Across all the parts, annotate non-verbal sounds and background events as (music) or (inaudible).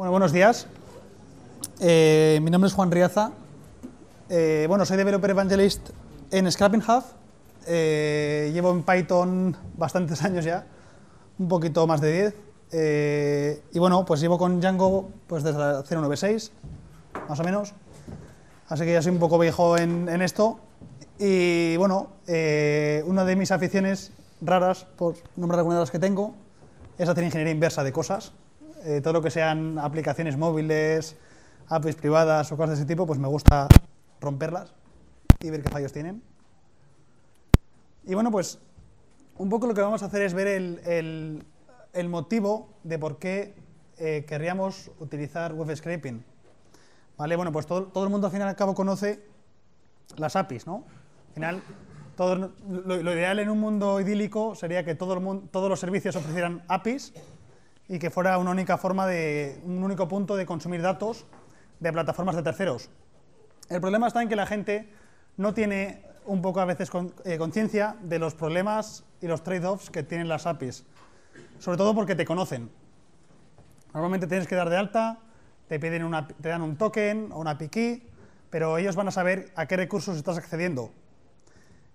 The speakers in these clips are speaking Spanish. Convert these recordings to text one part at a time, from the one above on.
Bueno, buenos días. Eh, mi nombre es Juan Riaza. Eh, bueno, soy developer evangelist en Scrapping Hub. Eh, llevo en Python bastantes (laughs) años ya, un poquito más de 10. y bueno, pues llevo con Django pues desde la 096, más o menos. Así que ya soy un poco viejo en, esto. Y bueno, una de mis aficiones raras, por nombrar alguna de las que tengo, es hacer ingeniería inversa de cosas. Eh, todo lo que sean aplicaciones móviles, APIs privadas o cosas de ese tipo, pues me gusta romperlas y ver qué fallos tienen. Y bueno, pues un poco lo que vamos a hacer es ver el, motivo de por qué eh, querríamos utilizar web scraping. ¿Vale? Bueno, pues todo, el mundo al final y al cabo conoce las APIs, ¿no? Al final, todo, lo, ideal en un mundo idílico sería que todos los servicios ofrecieran APIs y que fuera una única forma de, un único punto de consumir datos de plataformas de terceros. El problema está en que la gente no tiene un poco a veces eh, conciencia de los problemas y los trade-offs que tienen las APIs, sobre todo porque te conocen. Normalmente tienes que dar de alta, te, piden te dan un token o una API pero ellos van a saber a qué recursos estás accediendo.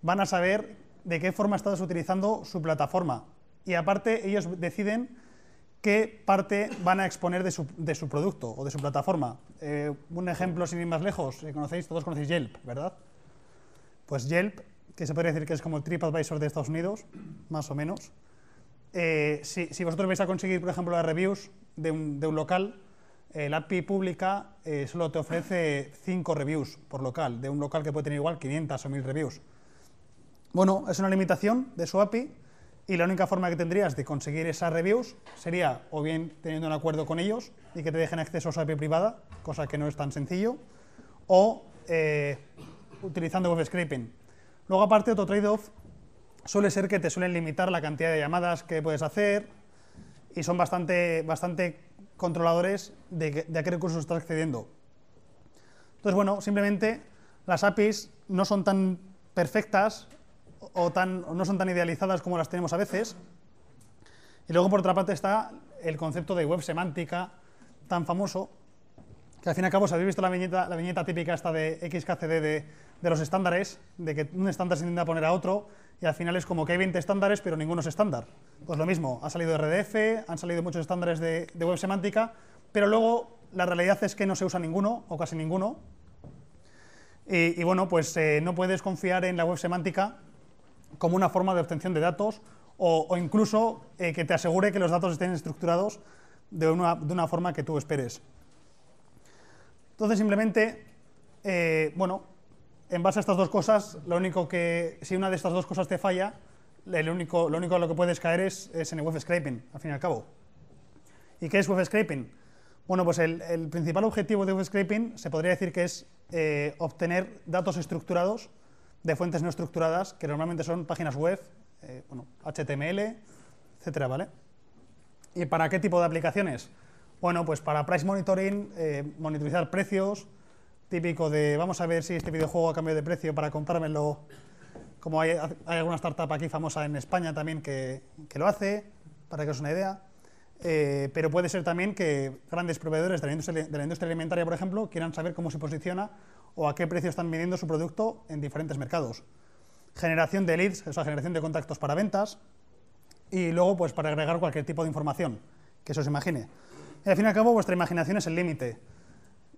Van a saber de qué forma estás utilizando su plataforma. Y aparte, ellos deciden qué parte van a exponer de su, producto o de su plataforma. Eh, un ejemplo sin ir más lejos, eh, conocéis, todos conocéis Yelp, ¿verdad? Pues Yelp, que se podría decir que es como el TripAdvisor de Estados Unidos, más o menos. Eh, si, vosotros vais a conseguir, por ejemplo, las reviews de un, local, la API pública solo te ofrece 5 reviews por local, de un local que puede tener igual 500 o 1000 reviews. Bueno, es una limitación de su API y la única forma que tendrías de conseguir esas reviews sería o bien teniendo un acuerdo con ellos y que te dejen acceso a su API privada, cosa que no es tan sencillo, o eh, utilizando web scraping. Luego, aparte, otro trade-off suele ser que te suelen limitar la cantidad de llamadas que puedes hacer y son bastante, bastante controladores de, de a qué recursos estás accediendo. Entonces, bueno, simplemente las APIs no son tan perfectas o no son tan idealizadas como las tenemos a veces. Y luego, por otra parte, está el concepto de web semántica tan famoso, que al fin y al cabo, si habéis visto la viñeta, la viñeta típica esta de XKCD de, de los estándares, de que un estándar se intenta poner a otro, y al final es como que hay 20 estándares, pero ninguno es estándar. Pues lo mismo, ha salido RDF, han salido muchos estándares de, web semántica, pero luego la realidad es que no se usa ninguno, o casi ninguno, y, bueno, pues eh, no puedes confiar en la web semántica como una forma de obtención de datos o, incluso eh, que te asegure que los datos estén estructurados de una, forma que tú esperes. Entonces, simplemente, eh, bueno, en base a estas dos cosas, lo único que, si una de estas dos cosas te falla, el único, lo único a lo que puedes caer es, en el web scraping, al fin y al cabo. ¿Y qué es web scraping? Bueno, pues el, principal objetivo de web scraping se podría decir que es eh, obtener datos estructurados de fuentes no estructuradas, que normalmente son páginas web, eh, bueno, HTML, etcétera, ¿vale? ¿Y para qué tipo de aplicaciones? Bueno, pues para price monitoring, eh, monitorizar precios, típico de vamos a ver si este videojuego ha cambiado de precio para comprármelo como hay, hay alguna startup aquí famosa en España también que, que lo hace, para que os una idea. Eh, pero puede ser también que grandes proveedores de de la industria alimentaria, por ejemplo, quieran saber cómo se posiciona o a qué precio están vendiendo su producto en diferentes mercados. Generación de leads, o sea, generación de contactos para ventas. Y luego, pues para agregar cualquier tipo de información que se os imagine. Y al fin y al cabo, vuestra imaginación es el límite.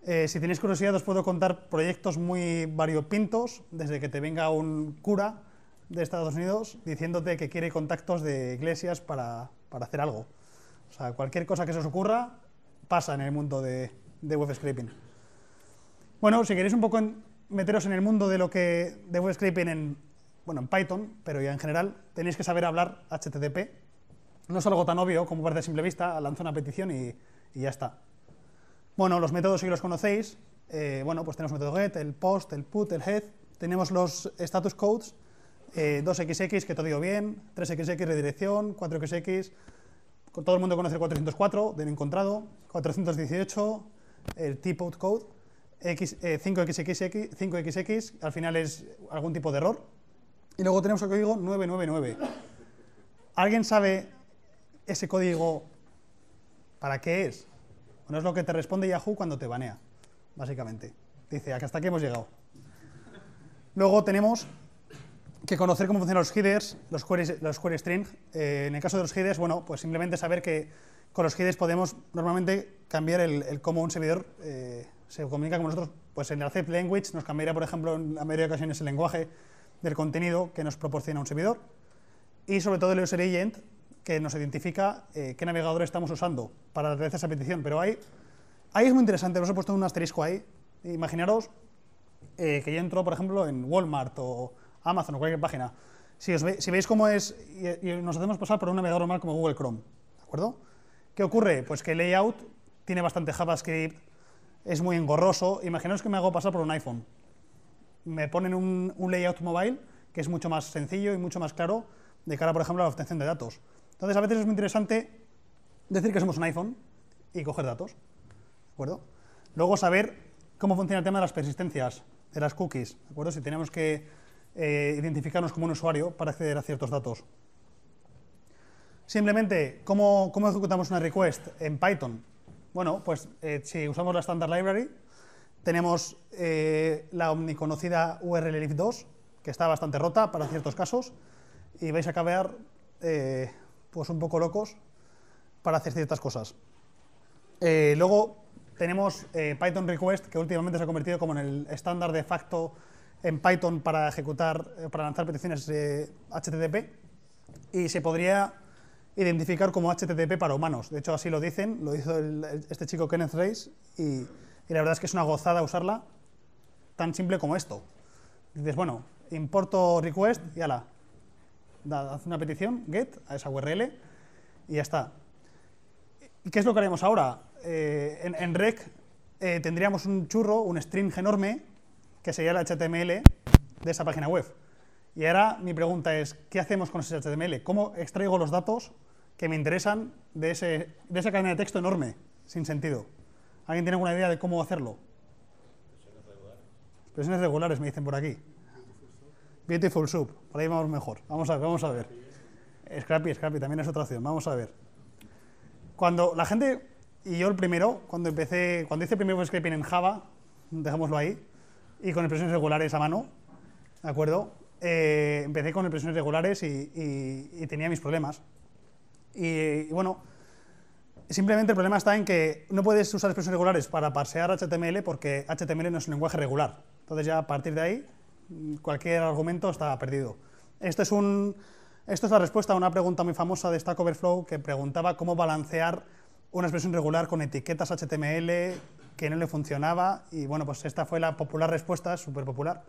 Eh, si tenéis curiosidad, os puedo contar proyectos muy variopintos, desde que te venga un cura de Estados Unidos diciéndote que quiere contactos de iglesias para, hacer algo. O sea, cualquier cosa que se os ocurra pasa en el mundo de, de web scraping. Bueno, si queréis un poco en, meteros en el mundo de lo que de web scraping en, bueno, en Python, pero ya en general, tenéis que saber hablar HTTP. No es algo tan obvio como parece a simple vista, lanzo una petición y, ya está. Bueno, los métodos si los conocéis, eh, bueno, pues tenemos el método get, el post, el put, el head, tenemos los status codes, 2xx eh, que todo digo bien, 3xx redirección, 4xx, todo el mundo conoce el 404 del encontrado, 418, el tipo out code, X, 5XXX, eh, 5XX, al final es algún tipo de error. Y luego tenemos el código 999. ¿Alguien sabe ese código para qué es? ¿no es lo que te responde Yahoo cuando te banea, básicamente. Dice, hasta aquí hemos llegado. Luego tenemos que conocer cómo funcionan los headers, los los query string. Eh, en el caso de los headers, bueno, pues simplemente saber que con los headers podemos normalmente cambiar el, el cómo un servidor eh, se comunica con nosotros, pues en el Accept Language nos cambiaría, por ejemplo, en la mayoría de ocasiones el lenguaje del contenido que nos proporciona un servidor y sobre todo el User Agent que nos identifica eh, qué navegador estamos usando para realizar esa petición. Pero ahí, ahí es muy interesante, os he puesto un asterisco ahí. Imaginaros eh, que yo entro, por ejemplo, en Walmart o Amazon o cualquier página. Si, si veis cómo es, y, nos hacemos pasar por un navegador normal como Google Chrome, ¿de acuerdo? ¿Qué ocurre? Pues que el layout tiene bastante JavaScript, es muy engorroso. Imaginaos que me hago pasar por un iPhone. Me ponen un, layout mobile que es mucho más sencillo y mucho más claro de cara, por ejemplo, a la obtención de datos. Entonces, a veces es muy interesante decir que somos un iPhone y coger datos. acuerdo? Luego, saber cómo funciona el tema de las persistencias, de las cookies. ¿De acuerdo? Si tenemos que eh, identificarnos como un usuario para acceder a ciertos datos. Simplemente, cómo ejecutamos una request en Python? Bueno, pues eh, si usamos la Standard Library, tenemos eh, la omniconocida urllib2, que está bastante rota para ciertos casos, y vais a acabar eh, pues un poco locos para hacer ciertas cosas. luego tenemos Python request, que últimamente se ha convertido como en el estándar de facto en Python para ejecutar, para lanzar peticiones HTTP, y se podría identificar como HTTP para humanos. De hecho, así lo dicen, lo hizo este chico Kenneth Reis, y, la verdad es que es una gozada usarla tan simple como esto. Dices, bueno, importo request y ala, haz una petición, get, a esa URL, y ya está. ¿Y qué es lo que haremos ahora? Eh, en, REC eh, tendríamos un churro, un string enorme, que sería el HTML de esa página web. Y ahora mi pregunta es, ¿qué hacemos con ese HTML? ¿Cómo extraigo los datos que me interesan de, ese, de esa cadena de texto enorme, sin sentido. ¿Alguien tiene alguna idea de cómo hacerlo? Presiones regulares. regulares, me dicen por aquí. Beautiful Soup, por ahí vamos mejor. Vamos a, vamos a ver. Scrappy, Scrappy, también es otra opción, vamos a ver. Cuando la gente, y yo el primero, cuando empecé, cuando hice el primer scraping en Java, dejémoslo ahí, y con expresiones regulares a mano, ¿de acuerdo? Eh, empecé con expresiones regulares y tenía mis problemas. Y, bueno, simplemente el problema está en que no puedes usar expresiones regulares para parsear HTML porque HTML no es un lenguaje regular. Entonces ya a partir de ahí cualquier argumento está perdido. esto es un, esto es la respuesta a una pregunta muy famosa de Stack Overflow que preguntaba cómo balancear una expresión regular con etiquetas HTML que no le funcionaba y bueno, pues esta fue la popular respuesta, súper popular,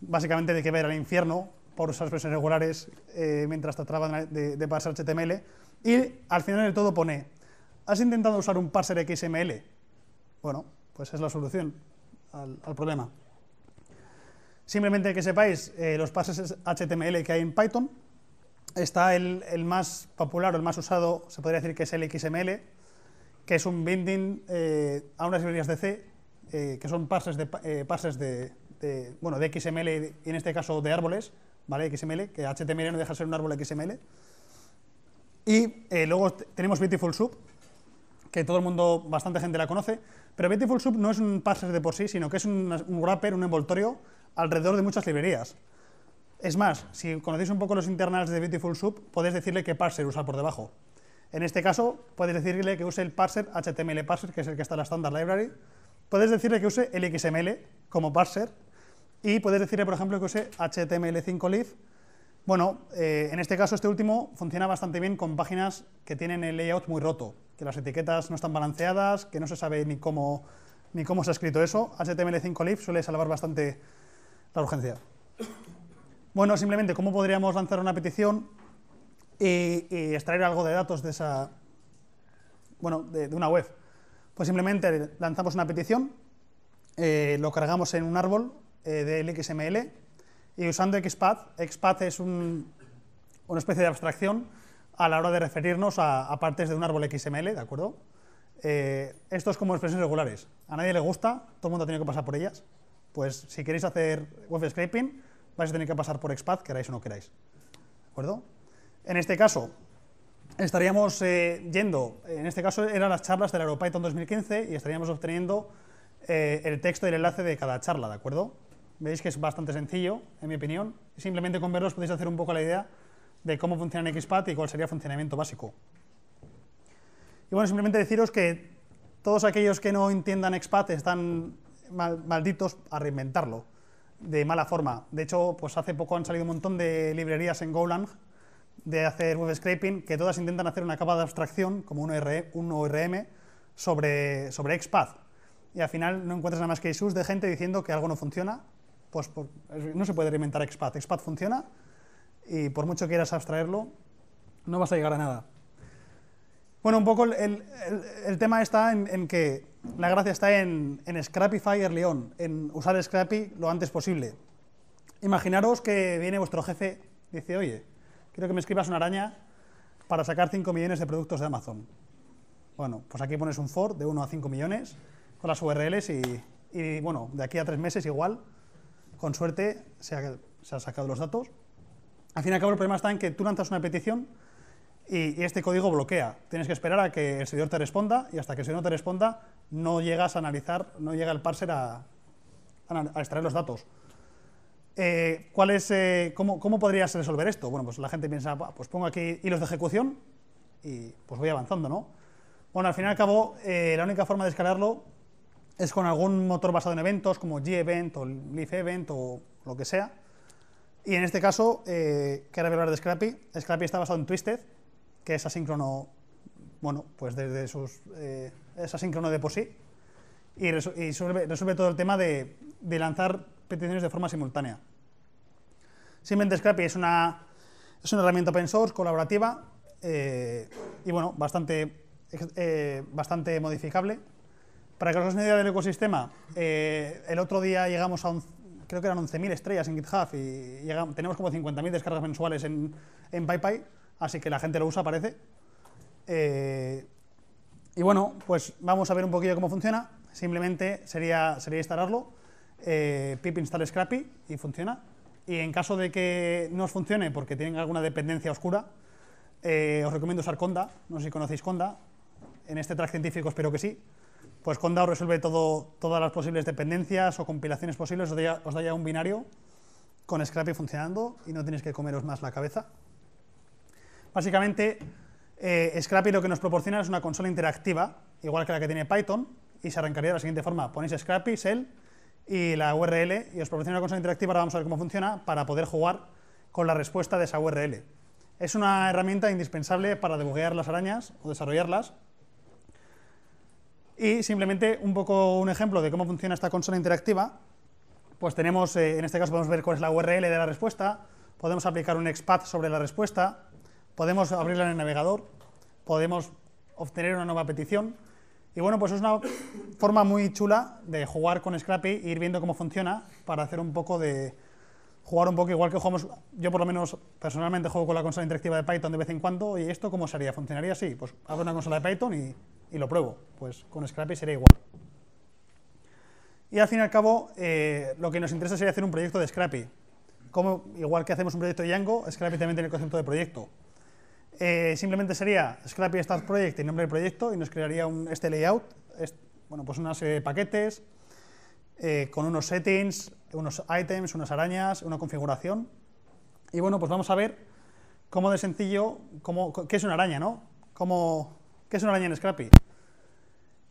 básicamente de que ver al infierno por usar expresiones regulares eh, mientras trataban de, de HTML. Y al final del todo pone, ¿has intentado usar un parser XML? Bueno, pues es la solución al, problema. Simplemente que sepáis eh, los parsers HTML que hay en Python. Está el, el, más popular o el más usado, se podría decir que es el XML, que es un binding eh, a unas librerías de C, que son parsers de, parsers de, de, bueno, de XML y en este caso de árboles, ¿vale? XML, que HTML no deja ser un árbol XML. Y eh, luego tenemos Beautiful Sub, que todo el mundo, bastante gente la conoce, pero Beautiful Sub no es un parser de por sí, sino que es un, wrapper, un envoltorio alrededor de muchas librerías. Es más, si conocéis un poco los internals de Beautiful Sub, podéis decirle qué parser usar por debajo. En este caso, podéis decirle que use el parser HTML parser, que es el que está en la standard library. Podéis decirle que use el XML como parser, y puedes decirle, por ejemplo, que use HTML5 Live. Bueno, eh, en este caso, este último funciona bastante bien con páginas que tienen el layout muy roto, que las etiquetas no están balanceadas, que no se sabe ni cómo, ni cómo se ha escrito eso. HTML5 Live suele salvar bastante la urgencia. Bueno, simplemente, ¿cómo podríamos lanzar una petición y, extraer algo de datos de esa, bueno, de, una web? Pues simplemente lanzamos una petición, eh, lo cargamos en un árbol eh, de del XML y usando XPath. XPath es una especie de abstracción a la hora de referirnos a, partes de un árbol XML, ¿de acuerdo? Eh, esto es como expresiones regulares. A nadie le gusta, todo el mundo ha tenido que pasar por ellas. Pues si queréis hacer web scraping, vais a tener que pasar por XPath, queráis o no queráis. ¿De acuerdo? En este caso, estaríamos eh, yendo, en este caso eran las charlas del AeroPython 2015 y estaríamos obteniendo el texto y el enlace de cada charla, ¿de acuerdo? Veis que es bastante sencillo, en mi opinión. Simplemente con verlos podéis hacer un poco la idea de cómo funciona XPath y cuál sería el funcionamiento básico. Y bueno, simplemente deciros que todos aquellos que no entiendan XPath están malditos a reinventarlo de mala forma. De hecho, pues hace poco han salido un montón de librerías en Golang de hacer web scraping que todas intentan hacer una capa de abstracción, como un, ORM, e, sobre, sobre XPath. Y al final no encuentras nada más que issues de gente diciendo que algo no funciona pues no se puede reinventar expat. Expat funciona y por mucho que quieras abstraerlo, no vas a llegar a nada. Bueno, un poco el, tema está en, que la gracia está en, en Scrapify early on, en usar Scrappy lo antes posible. Imaginaros que viene vuestro jefe y dice, oye, quiero que me escribas una araña para sacar 5 millones de productos de Amazon. Bueno, pues aquí pones un for de 1 a 5 millones con las URLs y, y bueno, de aquí a 3 meses igual con suerte se ha, sacado los datos. Al fin y al cabo el problema está en que tú lanzas una petición y, este código bloquea. Tienes que esperar a que el servidor te responda y hasta que el servidor no te responda no llegas a analizar, no llega el parser a, extraer los datos. Eh, eh, cómo, podrías resolver esto? Bueno, pues la gente piensa, pues pongo aquí hilos de ejecución y pues voy avanzando, ¿no? Bueno, al fin y al cabo, eh, la única forma de escalarlo es con algún motor basado en eventos, como GEvent o Leaf-Event o lo que sea. Y en este caso, eh, que ahora hablar de Scrappy, Scrappy está basado en Twisted, que es asíncrono, bueno, pues desde sus... Eh, de por sí, y, resuelve, todo el tema de, lanzar peticiones de forma simultánea. Simplemente Scrappy es una, es herramienta open source, colaborativa, eh, y bueno, bastante, eh, bastante modificable, para que os hagáis idea del ecosistema, eh, el otro día llegamos a, un, creo que eran 11.000 estrellas en GitHub y tenemos como 50.000 descargas mensuales en, en PyPy, así que la gente lo usa, parece. Eh, y bueno, pues vamos a ver un poquillo cómo funciona. Simplemente sería, sería instalarlo, eh, pip install Scrappy y funciona. Y en caso de que no os funcione porque tienen alguna dependencia oscura, os recomiendo usar Conda. No sé si conocéis Conda. En este track científico espero que sí pues con DAO resuelve todas las posibles dependencias o compilaciones posibles, os da, ya, un binario con Scrappy funcionando y no tenéis que comeros más la cabeza. Básicamente, eh, Scrappy lo que nos proporciona es una consola interactiva, igual que la que tiene Python, y se arrancaría de la siguiente forma. Ponéis Scrappy, Shell y la URL y os proporciona una consola interactiva, ahora vamos a ver cómo funciona, para poder jugar con la respuesta de esa URL. Es una herramienta indispensable para debuguear las arañas o desarrollarlas, y simplemente un poco un ejemplo de cómo funciona esta consola interactiva. Pues tenemos, eh, en este caso podemos ver cuál es la URL de la respuesta, podemos aplicar un expat sobre la respuesta, podemos abrirla en el navegador, podemos obtener una nueva petición. Y bueno, pues es una forma muy chula de jugar con Scrappy e ir viendo cómo funciona para hacer un poco de... jugar un poco igual que jugamos... Yo por lo menos personalmente juego con la consola interactiva de Python de vez en cuando y esto cómo sería, ¿funcionaría así? Pues hago una consola de Python y y lo pruebo. Pues con Scrappy sería igual. Y al fin y al cabo, eh, lo que nos interesa sería hacer un proyecto de Scrappy. Como, igual que hacemos un proyecto de Django, Scrappy también tiene el concepto de proyecto. Eh, simplemente sería Scrappy Start Project y nombre del proyecto y nos crearía este layout, bueno, pues una serie de paquetes eh, con unos settings, unos items, unas arañas, una configuración. Y bueno, pues vamos a ver cómo de sencillo, cómo, qué es una araña, ¿no? Cómo, es una araña en Scrappy?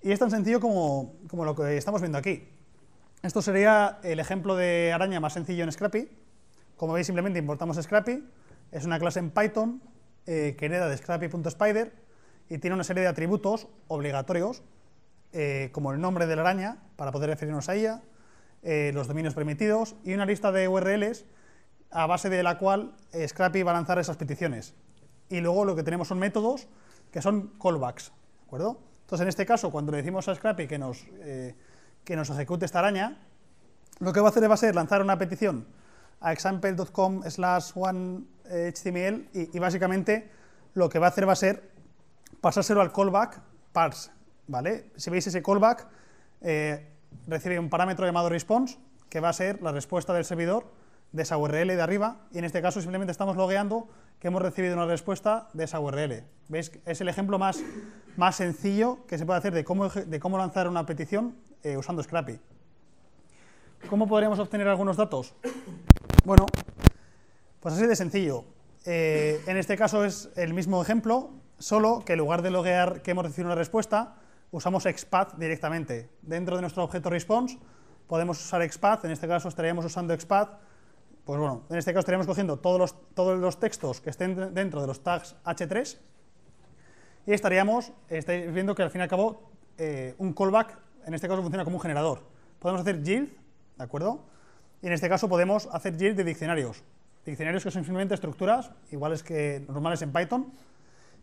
Y es tan sencillo como, lo que estamos viendo aquí. Esto sería el ejemplo de araña más sencillo en Scrappy. Como veis, simplemente importamos Scrappy. Es una clase en Python eh, que hereda de Scrapy.spider y tiene una serie de atributos obligatorios, eh, como el nombre de la araña, para poder referirnos a ella, eh, los dominios permitidos y una lista de URLs a base de la cual Scrappy va a lanzar esas peticiones. Y luego lo que tenemos son métodos que son callbacks, ¿de acuerdo? Entonces, en este caso, cuando le decimos a Scrappy que nos, eh, que nos ejecute esta araña, lo que va a hacer va a ser lanzar una petición a example.com slash one y, y básicamente lo que va a hacer va a ser pasárselo al callback parse, ¿vale? Si veis ese callback, eh, recibe un parámetro llamado response, que va a ser la respuesta del servidor de esa URL de arriba y en este caso simplemente estamos logueando que hemos recibido una respuesta de esa URL. ¿Veis? Es el ejemplo más, sencillo que se puede hacer de cómo, lanzar una petición eh, usando Scrappy. ¿Cómo podríamos obtener algunos datos? Bueno, pues así de sencillo. Eh, en este caso es el mismo ejemplo, solo que en lugar de loguear que hemos recibido una respuesta, usamos XPath directamente. Dentro de nuestro objeto response podemos usar XPath, en este caso estaríamos usando XPath pues bueno, en este caso estaríamos cogiendo todos los, todos los textos que estén dentro de los tags H3 y estaríamos, estáis viendo que al fin y al cabo eh, un callback en este caso funciona como un generador. Podemos hacer yield, ¿de acuerdo? Y en este caso podemos hacer yield de diccionarios. Diccionarios que son simplemente estructuras iguales que normales en Python.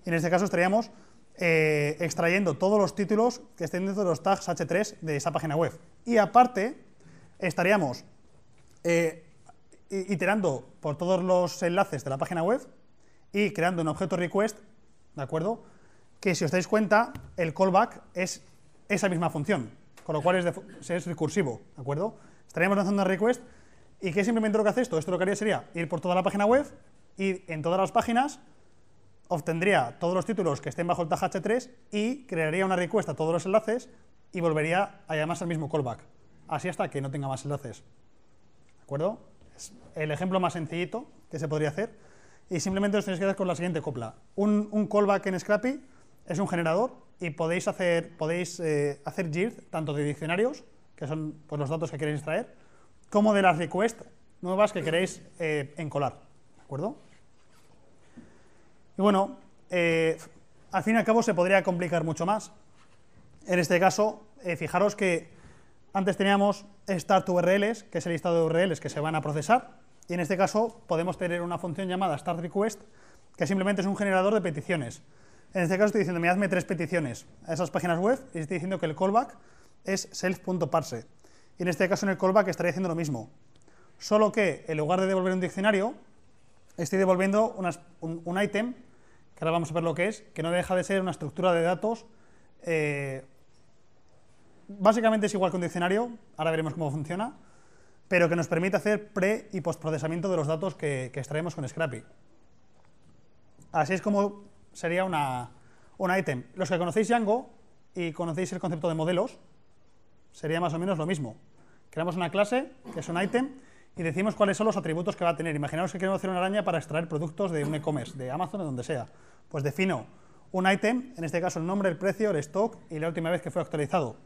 Y en este caso estaríamos eh, extrayendo todos los títulos que estén dentro de los tags H3 de esa página web. Y aparte, estaríamos eh, iterando por todos los enlaces de la página web y creando un objeto request, ¿de acuerdo? Que si os dais cuenta, el callback es esa misma función, con lo cual es, recursivo, ¿de acuerdo? Estaríamos lanzando un request y que simplemente lo que hace esto, esto lo que haría sería ir por toda la página web y en todas las páginas obtendría todos los títulos que estén bajo el tag H3 y crearía una request a todos los enlaces y volvería a llamarse al mismo callback, así hasta que no tenga más enlaces, ¿de acuerdo? el ejemplo más sencillito que se podría hacer, y simplemente os tenéis que dar con la siguiente copla. Un, un, callback en Scrappy es un generador y podéis hacer, podéis, eh, hacer GIRD tanto de diccionarios, que son pues, los datos que queréis extraer, como de las requests nuevas que queréis eh, encolar. ¿De acuerdo? Y bueno, eh, al fin y al cabo se podría complicar mucho más. En este caso, fijaros que antes teníamos start URLs, que es el listado de URLs que se van a procesar, y en este caso podemos tener una función llamada start request, que simplemente es un generador de peticiones. En este caso estoy diciendo, me hazme tres peticiones a esas páginas web y estoy diciendo que el callback es self.parse. Y en este caso en el callback estaría haciendo lo mismo. Solo que en lugar de devolver un diccionario, estoy devolviendo un, item, que ahora vamos a ver lo que es, que no deja de ser una estructura de datos eh, básicamente es igual que un diccionario, ahora veremos cómo funciona, pero que nos permite hacer pre y postprocesamiento de los datos que, extraemos con Scrappy. Así es como sería un item. Los que conocéis Django y conocéis el concepto de modelos, sería más o menos lo mismo. Creamos una clase, que es un item, y decimos cuáles son los atributos que va a tener. Imaginaos que queremos hacer una araña para extraer productos de un e-commerce, de Amazon o donde sea. Pues defino un item, en este caso el nombre, el precio, el stock y la última vez que fue actualizado.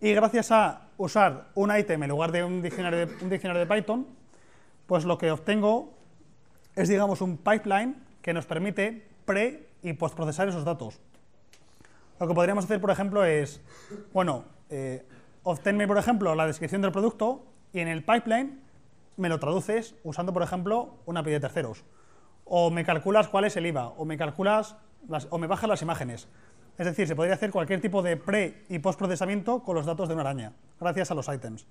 Y gracias a usar un item en lugar de un diccionario de, Python, pues lo que obtengo es, digamos, un pipeline que nos permite pre- y post-procesar esos datos. Lo que podríamos hacer, por ejemplo, es, bueno, eh, obténme, por ejemplo, la descripción del producto y en el pipeline me lo traduces usando, por ejemplo, una API de terceros. O me calculas cuál es el IVA, o me calculas o me bajas las imágenes. Es decir, se podría hacer cualquier tipo de pre y post-procesamiento con los datos de una araña, gracias a los items.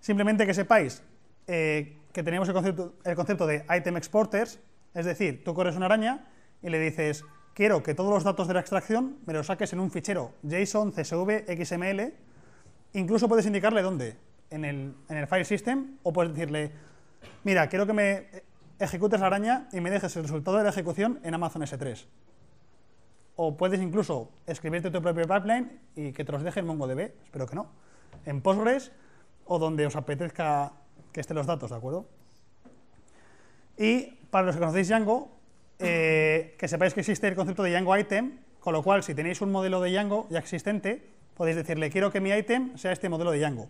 Simplemente que sepáis eh, que tenemos el concepto, de item exporters, es decir, tú corres una araña y le dices, quiero que todos los datos de la extracción me los saques en un fichero JSON, CSV, XML. Incluso puedes indicarle dónde, en el, en el file system, o puedes decirle, mira, quiero que me eh, ejecutes la araña y me dejes el resultado de la ejecución en Amazon S3 o puedes incluso escribirte tu propio pipeline y que te los deje en MongoDB, espero que no, en Postgres o donde os apetezca que estén los datos, ¿de acuerdo? Y para los que conocéis Django, eh, que sepáis que existe el concepto de Django Item, con lo cual si tenéis un modelo de Django ya existente, podéis decirle quiero que mi item sea este modelo de Django.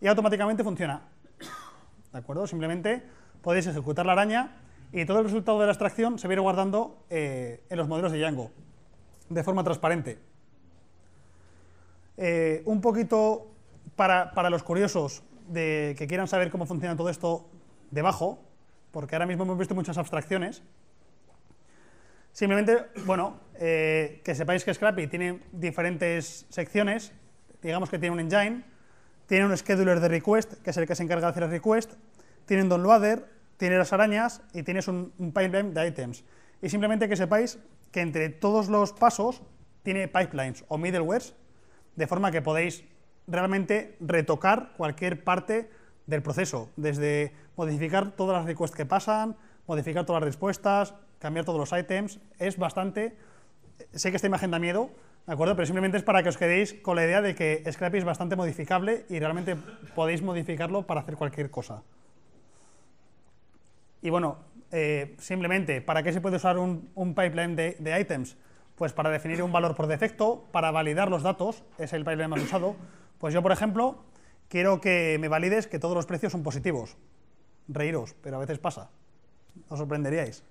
Y automáticamente funciona. ¿De acuerdo? Simplemente podéis ejecutar la araña y todo el resultado de la extracción se viene guardando eh, en los modelos de Django de forma transparente. Eh, un poquito para, para los curiosos de, que quieran saber cómo funciona todo esto debajo, porque ahora mismo hemos visto muchas abstracciones. Simplemente, bueno, eh, que sepáis que Scrappy tiene diferentes secciones, digamos que tiene un engine, tiene un scheduler de request, que es el que se encarga de hacer el request, tiene un downloader, tiene las arañas y tienes un, un pipeline de items. Y simplemente que sepáis que entre todos los pasos tiene pipelines o middlewares, de forma que podéis realmente retocar cualquier parte del proceso, desde modificar todas las requests que pasan, modificar todas las respuestas, cambiar todos los items, es bastante... Sé que esta imagen da miedo, ¿de acuerdo? Pero simplemente es para que os quedéis con la idea de que Scrappy es bastante modificable y realmente podéis modificarlo para hacer cualquier cosa. Y bueno, eh, simplemente, ¿para qué se puede usar un, pipeline de, items? Pues para definir un valor por defecto, para validar los datos, es el pipeline más usado. Pues yo, por ejemplo, quiero que me valides que todos los precios son positivos. Reíros, pero a veces pasa. Os sorprenderíais.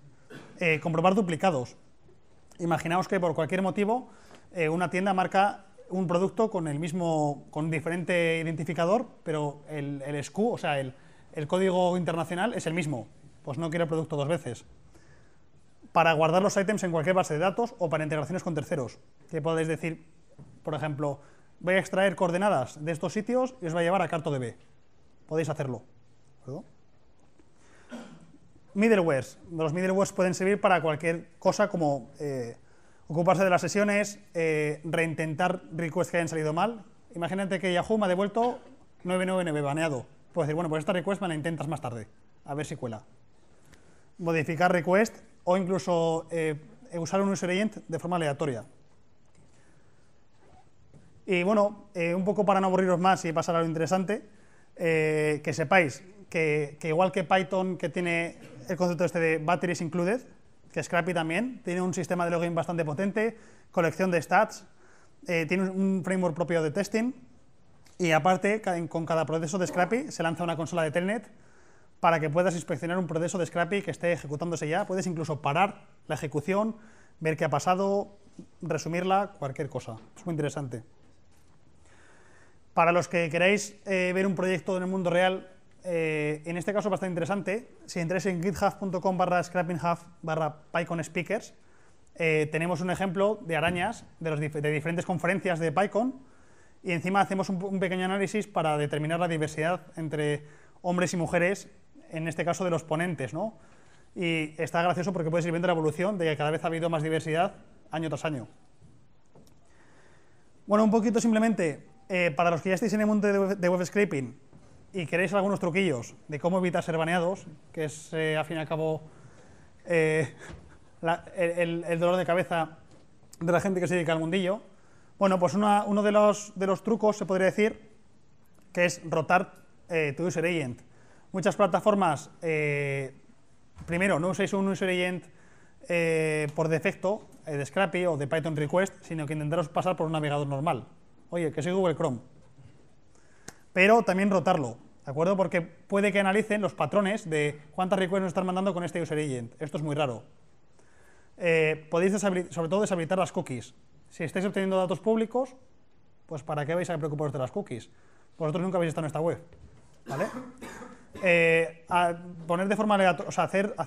Eh, comprobar duplicados. Imaginaos que por cualquier motivo eh, una tienda marca un producto con el mismo, con diferente identificador, pero el, el SKU, o sea, el, el código internacional es el mismo pues no quiero el producto dos veces. Para guardar los ítems en cualquier base de datos o para integraciones con terceros, que podéis decir, por ejemplo, voy a extraer coordenadas de estos sitios y os va a llevar a CartoDB. Podéis hacerlo. Middlewares. Los middlewares pueden servir para cualquier cosa como eh, ocuparse de las sesiones, eh, reintentar requests que hayan salido mal. Imagínate que Yahoo me ha devuelto 999 baneado. Puedes decir, bueno, pues esta request me la intentas más tarde, a ver si cuela modificar request o incluso eh, usar un user agent de forma aleatoria. Y bueno, eh, un poco para no aburriros más y pasar a lo interesante, eh, que sepáis que, que, igual que Python, que tiene el concepto este de batteries included, que Scrappy también, tiene un sistema de login bastante potente, colección de stats, tiene un framework propio de testing, y aparte, con cada proceso de Scrappy se lanza una consola de Telnet, para que puedas inspeccionar un proceso de Scrappy que esté ejecutándose ya. Puedes incluso parar la ejecución, ver qué ha pasado, resumirla, cualquier cosa. Es muy interesante. Para los que queráis eh, ver un proyecto en el mundo real, eh, en este caso bastante interesante, si entráis en github.com barra scrappinghub barra PyCon Speakers, eh, tenemos un ejemplo de arañas de, los de diferentes conferencias de PyCon y encima hacemos un pequeño análisis para determinar la diversidad entre hombres y mujeres en este caso de los ponentes, ¿no? Y está gracioso porque puedes ir viendo la evolución de que cada vez ha habido más diversidad año tras año. Bueno, un poquito simplemente, eh, para los que ya estáis en el mundo de, web scraping y queréis algunos truquillos de cómo evitar ser baneados, que es, a eh, al fin y al cabo, eh, el, dolor de cabeza de la gente que se dedica al mundillo, bueno, pues uno de los, de los trucos, se podría decir, que es rotar tu user agent muchas plataformas, eh, primero, no uséis un user agent eh, por defecto eh, de Scrappy o de Python Request, sino que intentaros pasar por un navegador normal. Oye, que soy Google Chrome. Pero también rotarlo, ¿de acuerdo? Porque puede que analicen los patrones de cuántas requests nos están mandando con este user agent. Esto es muy raro. podéis, sobre todo, deshabilitar las cookies. Si estáis obteniendo datos públicos, pues ¿para qué vais a preocuparos de las cookies? Vosotros nunca habéis estado en esta web, ¿vale? Eh, poner de forma aleatoria,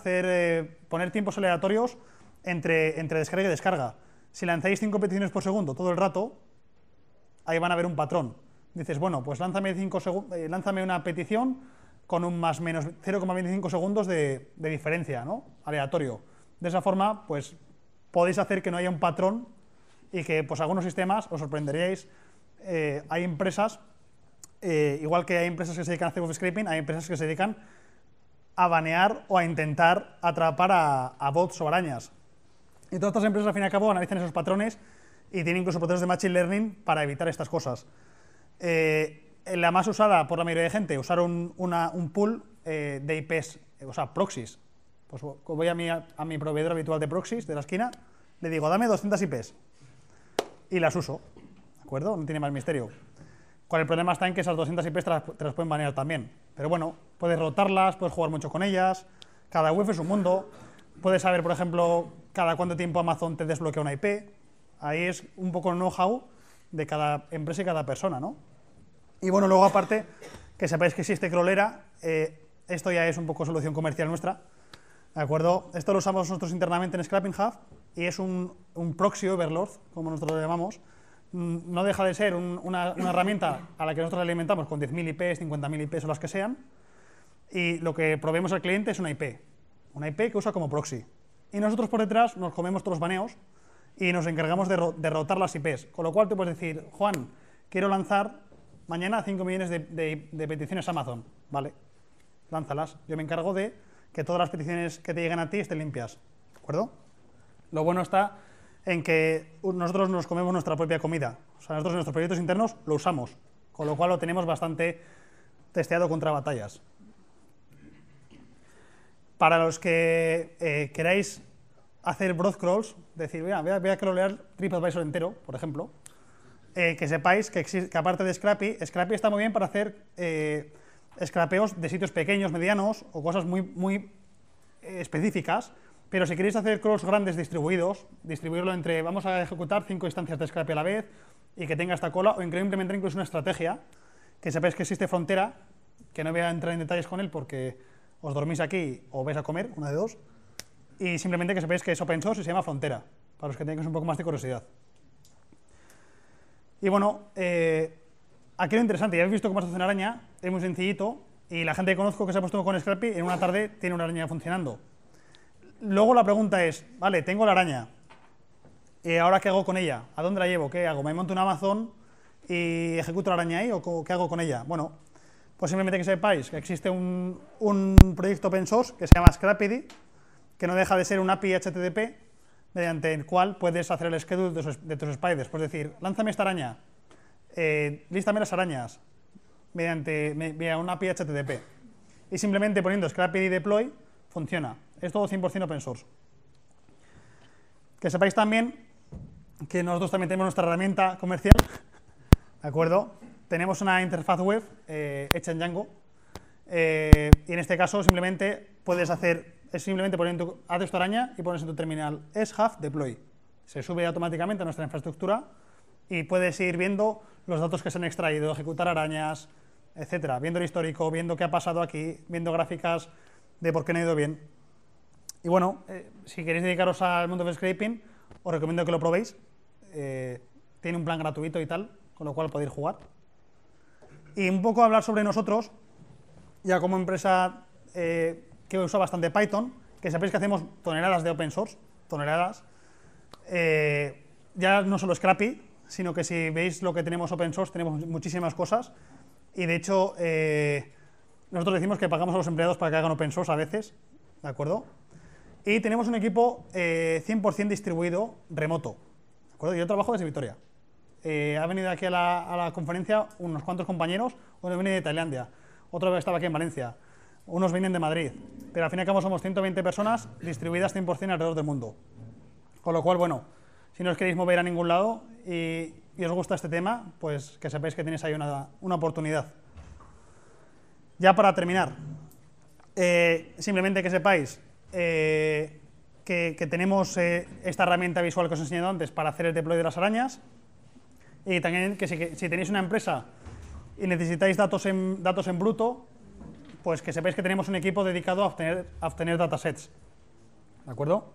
eh, poner tiempos aleatorios entre, descarga y descarga. Si lanzáis 5 peticiones por segundo todo el rato, ahí van a ver un patrón. Dices, bueno, pues lánzame, eh, una petición con un más menos 0,25 segundos de, de, diferencia, ¿no? Aleatorio. De esa forma, pues podéis hacer que no haya un patrón y que pues algunos sistemas, os sorprenderíais, hay empresas eh, igual que hay empresas que se dedican a hacer web scraping, hay empresas que se dedican a banear o a intentar atrapar a, bots o arañas. Y todas estas empresas, al fin y al cabo, analizan esos patrones y tienen incluso procesos de machine learning para evitar estas cosas. Eh, la más usada por la mayoría de gente, usar un, pool eh, de IPs, o sea, proxies. Pues, pues voy a mi, a mi proveedor habitual de proxies de la esquina, le digo, dame 200 IPs. Y las uso, ¿de acuerdo? No tiene más misterio. Con el problema está en que esas 200 IPs te las, pueden banear también. Pero bueno, puedes rotarlas, puedes jugar mucho con ellas. Cada web es un mundo. Puedes saber, por ejemplo, cada cuánto tiempo Amazon te desbloquea una IP. Ahí es un poco el know-how de cada empresa y cada persona, ¿no? Y bueno, luego aparte, que sepáis que existe crolera eh, esto ya es un poco solución comercial nuestra, ¿de acuerdo? Esto lo usamos nosotros internamente en Scrapping Hub y es un, un proxy overlord, como nosotros lo llamamos, Mm, no deja de ser una, herramienta a la que nosotros alimentamos con 10.000 IPs, 50.000 IPs o las que sean, y lo que proveemos al cliente es una IP, una IP que usa como proxy. Y nosotros por detrás nos comemos todos los baneos y nos encargamos de derrotar las IPs. Con lo cual tú puedes decir, Juan, quiero lanzar mañana 5 millones de, peticiones a Amazon. Vale, lánzalas. Yo me encargo de que todas las peticiones que te lleguen a ti estén limpias. ¿De acuerdo? Lo bueno está en que nosotros nos comemos nuestra propia comida. O sea, nosotros en nuestros proyectos internos lo usamos, con lo cual lo tenemos bastante testeado contra batallas. Para los que eh, queráis hacer broad crawls, decir, voy a, TripAdvisor entero, por ejemplo, eh, que sepáis que, aparte de Scrappy, Scrappy está muy bien para hacer eh, scrapeos de sitios pequeños, medianos o cosas muy, muy específicas, pero si queréis hacer crawls grandes distribuidos, distribuirlo entre vamos a ejecutar cinco instancias de Scrape a la vez y que tenga esta cola, o increíblemente incluso una estrategia, que sepáis que existe frontera, que no voy a entrar en detalles con él porque os dormís aquí o vais a comer, una de dos, y simplemente que sepáis que es open source y se llama frontera, para los que tengáis un poco más de curiosidad. Y bueno, eh, aquí lo interesante, ya habéis visto cómo se hace una araña, es muy sencillito, y la gente que conozco que se ha puesto con Scrappy en una tarde tiene una araña funcionando luego la pregunta es, vale, tengo la araña, ¿Y eh, ¿ahora qué hago con ella? ¿A dónde la llevo? ¿Qué hago? ¿Me monto en Amazon y ejecuto la araña ahí o qué hago con ella? Bueno, pues simplemente que sepáis que existe un, proyecto open source que se llama Scrapedy, que no deja de ser un API HTTP mediante el cual puedes hacer el schedule de, tus spiders. Puedes decir, lánzame esta araña, eh, lístame las arañas mediante, mediante una API HTTP. Y simplemente poniendo Scrapedy deploy funciona. Es todo 100% open source. Que sepáis también que nosotros también tenemos nuestra herramienta comercial, ¿de acuerdo? Tenemos una interfaz web eh, hecha en Django, eh, y en este caso simplemente puedes hacer, es simplemente poner en tu, haces tu araña y pones en tu terminal SHAF deploy. Se sube automáticamente a nuestra infraestructura y puedes ir viendo los datos que se han extraído, ejecutar arañas, etcétera, viendo el histórico, viendo qué ha pasado aquí, viendo gráficas de por qué no ha ido bien. Y bueno, eh, si queréis dedicaros al mundo del scraping, os recomiendo que lo probéis. Eh, tiene un plan gratuito y tal, con lo cual podéis jugar. Y un poco hablar sobre nosotros, ya como empresa eh, que usa bastante Python, que sabéis que hacemos toneladas de open source, toneladas. ya no solo Scrappy, sino que si veis lo que tenemos open source, tenemos muchísimas cosas. Y de hecho, nosotros decimos que pagamos a los empleados para que hagan open source a veces, ¿de acuerdo? Y tenemos un equipo 100% eh, distribuido remoto, ¿de acuerdo? Yo trabajo desde Vitoria. Eh, ha venido aquí a la, conferencia unos cuantos compañeros, uno viene de Tailandia, otro estaba aquí en Valencia, unos vienen de Madrid, pero al fin y al cabo somos 120 personas distribuidas 100% alrededor del mundo. Con lo cual, bueno, si no os queréis mover a ningún lado y, y os gusta este tema, pues que sepáis que tenéis ahí una, una oportunidad. Ya para terminar, eh, simplemente que sepáis eh, que, tenemos eh, esta herramienta visual que os he enseñado antes para hacer el deploy de las arañas y también que si, tenéis una empresa y necesitáis datos en, datos en bruto, pues que sepáis que tenemos un equipo dedicado a obtener, a obtener datasets. ¿De acuerdo?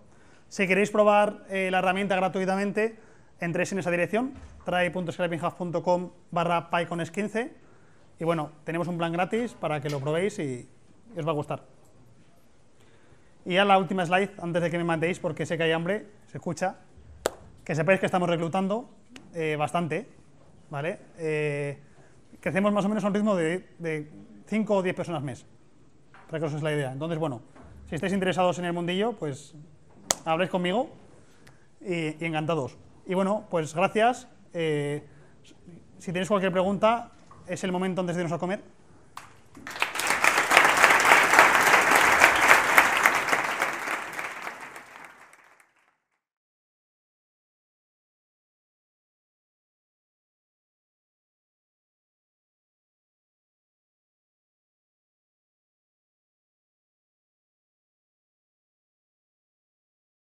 Si queréis probar la herramienta gratuitamente, entréis en esa dirección, try.scrapinghub.com barra 15 y bueno, tenemos un plan gratis para que lo probéis y os va a gustar. Y ya la última slide, antes de que me mandéis porque sé que hay hambre, se escucha, que sepáis que estamos reclutando eh, bastante, ¿vale? crecemos eh, más o menos a un ritmo de, 5 o 10 personas al mes, para que es la idea. Entonces, bueno, si estáis interesados en el mundillo, pues habléis conmigo y, encantados. Y bueno, pues gracias. Eh, si tenéis cualquier pregunta, es el momento antes de irnos a comer